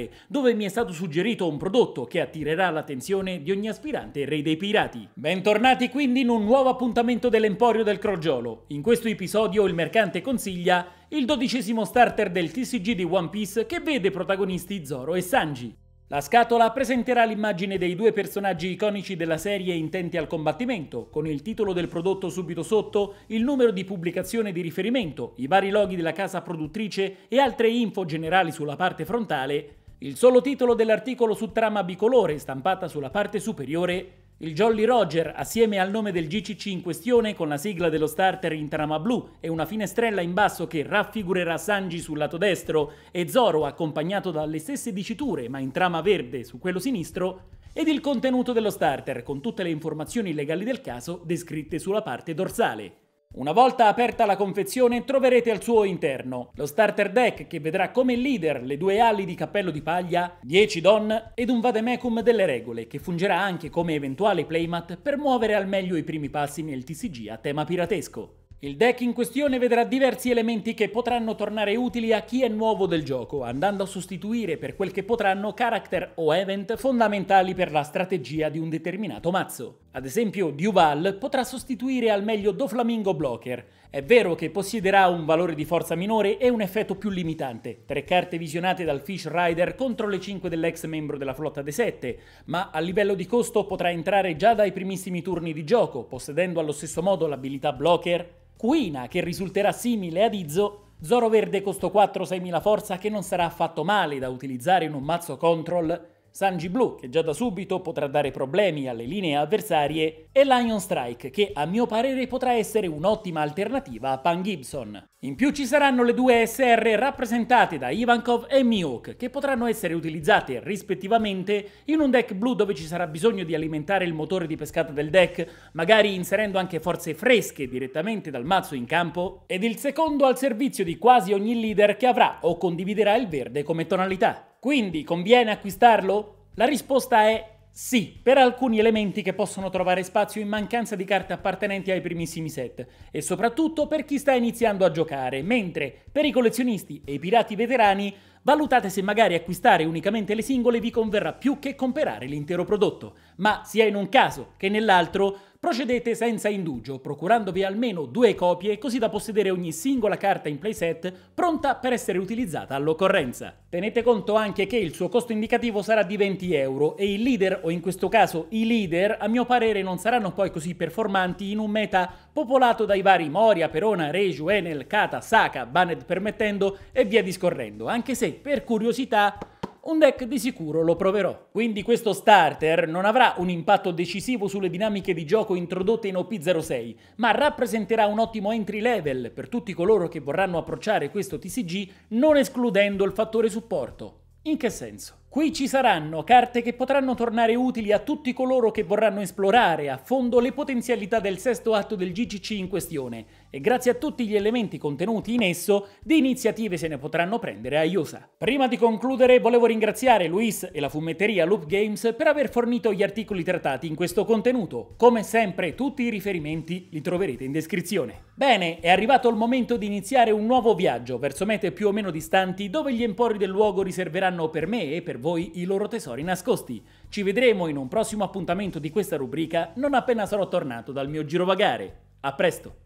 mondiale, dove mi è stato suggerito un prodotto che attirerà l'attenzione di ogni aspirante re dei pirati. Bentornati quindi in un nuovo appuntamento dell'Emporio del Crogiolo. In questo episodio il mercante consiglia il dodicesimo starter del TCG di One Piece che vede protagonisti Zoro e Sanji. La scatola presenterà l'immagine dei due personaggi iconici della serie intenti al combattimento, con il titolo del prodotto subito sotto, il numero di pubblicazione di riferimento, i vari loghi della casa produttrice e altre info generali sulla parte frontale, il solo titolo dell'articolo su trama bicolore, stampata sulla parte superiore, il Jolly Roger, assieme al nome del GCC in questione, con la sigla dello starter in trama blu e una finestrella in basso che raffigurerà Sanji sul lato destro e Zoro accompagnato dalle stesse diciture ma in trama verde su quello sinistro, ed il contenuto dello starter con tutte le informazioni legali del caso descritte sulla parte dorsale. Una volta aperta la confezione troverete al suo interno lo starter deck che vedrà come leader le due ali di cappello di paglia, 10 don ed un vademecum delle regole che fungerà anche come eventuale playmat per muovere al meglio i primi passi nel TCG a tema piratesco. Il deck in questione vedrà diversi elementi che potranno tornare utili a chi è nuovo del gioco, andando a sostituire per quel che potranno character o event fondamentali per la strategia di un determinato mazzo. Ad esempio, Duval potrà sostituire al meglio Doflamingo Blocker. È vero che possiederà un valore di forza minore e un effetto più limitante, tre carte visionate dal Fish Rider contro le 5 dell'ex membro della flotta dei 7, ma a livello di costo potrà entrare già dai primissimi turni di gioco, possedendo allo stesso modo l'abilità Blocker. Quina, che risulterà simile ad Izzo, Zoro Verde costo 4-6000 forza che non sarà affatto male da utilizzare in un mazzo control Sanji Blue, che già da subito potrà dare problemi alle linee avversarie, e Lion Strike, che a mio parere potrà essere un'ottima alternativa a Pan Gibson. In più ci saranno le due SR rappresentate da Ivankov e Miuk, che potranno essere utilizzate rispettivamente in un deck blu dove ci sarà bisogno di alimentare il motore di pescata del deck, magari inserendo anche forze fresche direttamente dal mazzo in campo, ed il secondo al servizio di quasi ogni leader che avrà o condividerà il verde come tonalità. Quindi conviene acquistarlo? La risposta è sì, per alcuni elementi che possono trovare spazio in mancanza di carte appartenenti ai primissimi set, e soprattutto per chi sta iniziando a giocare, mentre per i collezionisti e i pirati veterani Valutate se magari acquistare unicamente le singole vi converrà più che comprare l'intero prodotto, ma sia in un caso che nell'altro procedete senza indugio, procurandovi almeno due copie così da possedere ogni singola carta in playset pronta per essere utilizzata all'occorrenza. Tenete conto anche che il suo costo indicativo sarà di 20 euro e il leader, o in questo caso i leader, a mio parere non saranno poi così performanti in un meta popolato dai vari Moria, Perona, Reju, Enel, Kata, Saka, Baned permettendo e via discorrendo, anche se per curiosità un deck di sicuro lo proverò. Quindi questo starter non avrà un impatto decisivo sulle dinamiche di gioco introdotte in OP06, ma rappresenterà un ottimo entry level per tutti coloro che vorranno approcciare questo TCG non escludendo il fattore supporto. In che senso? Qui ci saranno carte che potranno tornare utili a tutti coloro che vorranno esplorare a fondo le potenzialità del sesto atto del GCC in questione e grazie a tutti gli elementi contenuti in esso di iniziative se ne potranno prendere a IOSA. Prima di concludere volevo ringraziare Luis e la fumetteria Loop Games per aver fornito gli articoli trattati in questo contenuto. Come sempre tutti i riferimenti li troverete in descrizione. Bene, è arrivato il momento di iniziare un nuovo viaggio verso mete più o meno distanti dove gli empori del luogo riserveranno per me e per voi voi i loro tesori nascosti. Ci vedremo in un prossimo appuntamento di questa rubrica non appena sarò tornato dal mio girovagare. A presto!